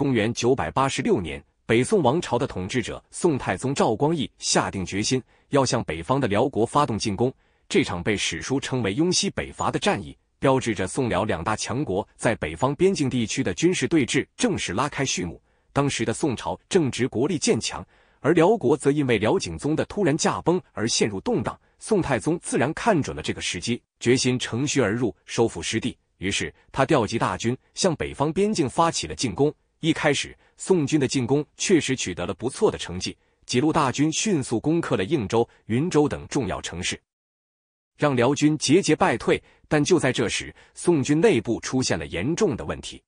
公元九百八十六年，北宋王朝的统治者宋太宗赵光义下定决心要向北方的辽国发动进攻。这场被史书称为“雍西北伐”的战役，标志着宋辽两大强国在北方边境地区的军事对峙正式拉开序幕。当时的宋朝正值国力渐强，而辽国则因为辽景宗的突然驾崩而陷入动荡。宋太宗自然看准了这个时机，决心乘虚而入，收复失地。于是，他调集大军向北方边境发起了进攻。一开始，宋军的进攻确实取得了不错的成绩，几路大军迅速攻克了应州、云州等重要城市，让辽军节节败退。但就在这时，宋军内部出现了严重的问题。